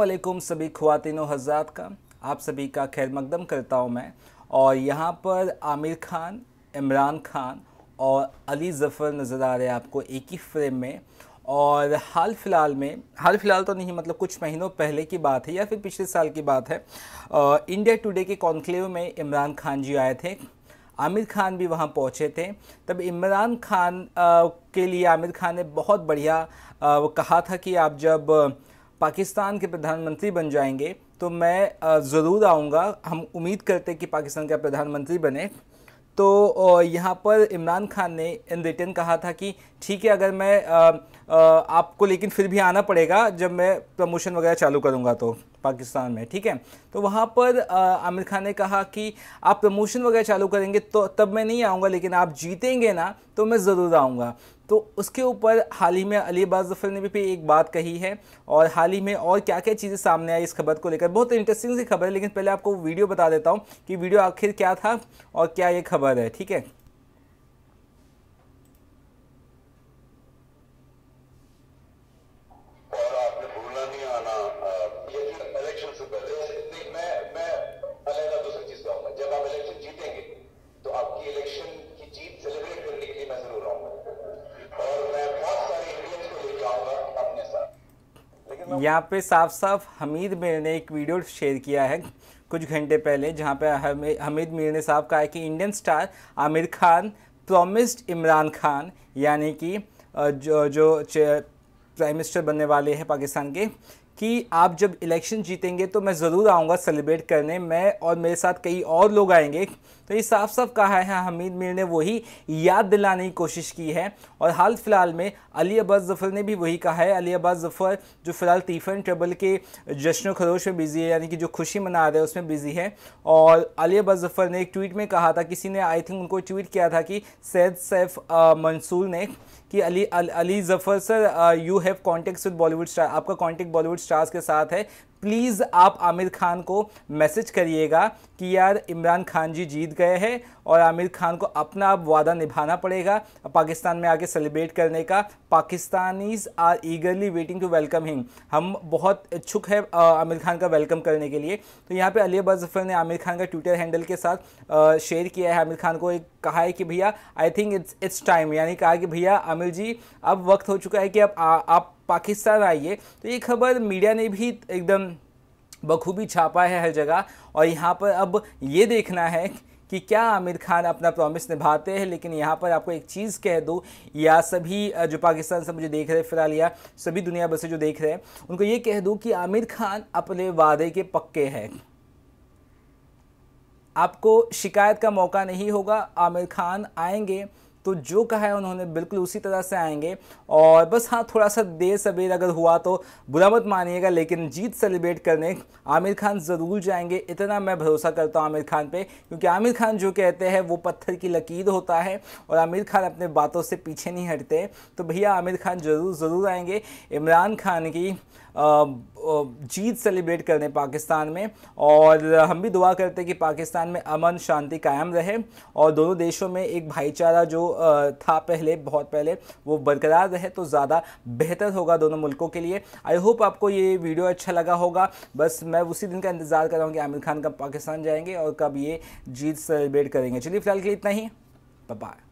असलम सभी खुवान हजरात का आप सभी का खैर मकदम करता हूँ मैं और यहाँ पर आमिर खान इमरान खान और अली ज़फ़र नज़र आ रहे हैं आपको एक ही फ्रेम में और हाल फ़िलहाल में हाल फ़िलहाल तो नहीं मतलब कुछ महीनों पहले की बात है या फिर पिछले साल की बात है आ, इंडिया टुडे के कॉन्क्लेव में इमरान खान जी आए थे आमिर खान भी वहाँ पहुँचे थे तब इमरान खान आ, के लिए आमिर खान ने बहुत बढ़िया आ, कहा था कि आप जब पाकिस्तान के प्रधानमंत्री बन जाएंगे तो मैं ज़रूर आऊँगा हम उम्मीद करते कि पाकिस्तान का प्रधानमंत्री बने तो यहाँ पर इमरान खान ने इन रिटर्न कहा था कि ठीक है अगर मैं आ, आ, आपको लेकिन फिर भी आना पड़ेगा जब मैं प्रमोशन वगैरह चालू करूँगा तो पाकिस्तान में ठीक है तो वहाँ पर आमिर खान ने कहा कि आप प्रमोशन वगैरह चालू करेंगे तो तब मैं नहीं आऊँगा लेकिन आप जीतेंगे ना तो मैं ज़रूर आऊँगा तो उसके ऊपर हाल ही में अली अब्बास जफर ने भी एक बात कही है और हाल ही में और क्या क्या चीज़ें सामने आई इस खबर को लेकर बहुत इंटरेस्टिंग सी खबर है लेकिन पहले आपको वीडियो बता देता हूँ कि वीडियो आखिर क्या था और क्या ये खबर है ठीक है यहाँ पे साफ साफ हमीद मीर ने एक वीडियो शेयर किया है कुछ घंटे पहले जहाँ पे हमीद मीर ने साफ कहा है कि Indian star Aamir Khan promised Imran Khan यानी कि जो जो प्राइम मिनिस्टर बनने वाले हैं पाकिस्तान के कि आप जब इलेक्शन जीतेंगे तो मैं ज़रूर आऊँगा सेलिब्रेट करने मैं और मेरे साथ कई और लोग आएंगे तो ये साफ साफ कहा है हाँ, हमीद मीर ने वही याद दिलाने की कोशिश की है और हाल फिलहाल में अली अब्बास जफ़र ने भी वही कहा है अली अब्बास जफ़र जो फ़िलहाल तीफन ट्रबल के जश्न खरोश में बिज़ी है यानी कि जो खुशी मना रहे हैं उसमें बिज़ी है और अली अब्बास जफ़र ने एक ट्वीट में कहा था किसी ने आई थिंक उनको ट्वीट किया था कि सैद सैफ मंसूर ने कि Ali Ali Zafar sir you have contact with Bollywood star आपका कॉन्टेक्ट बॉलीवुड स्टार्स के साथ है प्लीज़ आप आमिर खान को मैसेज करिएगा कि यार इमरान खान जी जीत गए हैं और आमिर खान को अपना आप वादा निभाना पड़ेगा पाकिस्तान में आके सेलिब्रेट करने का Pakistanis are eagerly waiting to welcome him हम बहुत इच्छुक है आमिर खान का वेलकम करने के लिए तो यहाँ पे अली अब्बा जफर ने आमिर खान का ट्विटर हैंडल के साथ शेयर किया है आमिर खान को एक कहा है कि भैया I think it's it's time यानी कहा कि भैया आमिर जी अब वक्त हो चुका है कि अब आ, आप पाकिस्तान आइए तो ये खबर मीडिया ने भी एकदम बखूबी छापा है हर जगह और यहाँ पर अब ये देखना है कि क्या आमिर खान अपना प्रॉमिस निभाते हैं लेकिन यहाँ पर आपको एक चीज़ कह दूँ या सभी जो पाकिस्तान से मुझे देख रहे हैं फिलहाल या सभी दुनिया भर से जो देख रहे हैं उनको ये कह दूँ कि आमिर खान अपने वादे के पक्के हैं आपको शिकायत का मौका नहीं होगा आमिर खान आएंगे तो जो कहा है उन्होंने बिल्कुल उसी तरह से आएंगे और बस हाँ थोड़ा सा देर सवेर अगर हुआ तो बुरा मत मानिएगा लेकिन जीत सेलिब्रेट करने आमिर खान ज़रूर जाएंगे इतना मैं भरोसा करता हूँ आमिर खान पे क्योंकि आमिर खान जो कहते हैं वो पत्थर की लकीर होता है और आमिर खान अपने बातों से पीछे नहीं हटते तो भैया आमिर खान ज़रूर ज़रूर आएंगे इमरान खान की जीत सेलिब्रेट करने पाकिस्तान में और हम भी दुआ करते हैं कि पाकिस्तान में अमन शांति कायम रहे और दोनों देशों में एक भाईचारा जो था पहले बहुत पहले वो बरकरार रहे तो ज़्यादा बेहतर होगा दोनों मुल्कों के लिए आई होप आपको ये वीडियो अच्छा लगा होगा बस मैं उसी दिन का इंतज़ार कर रहा हूँ कि आमिर खान कब पाकिस्तान जाएंगे और कब ये जीत सेलिब्रेट करेंगे चलिए फिलहाल के लिए इतना ही बाय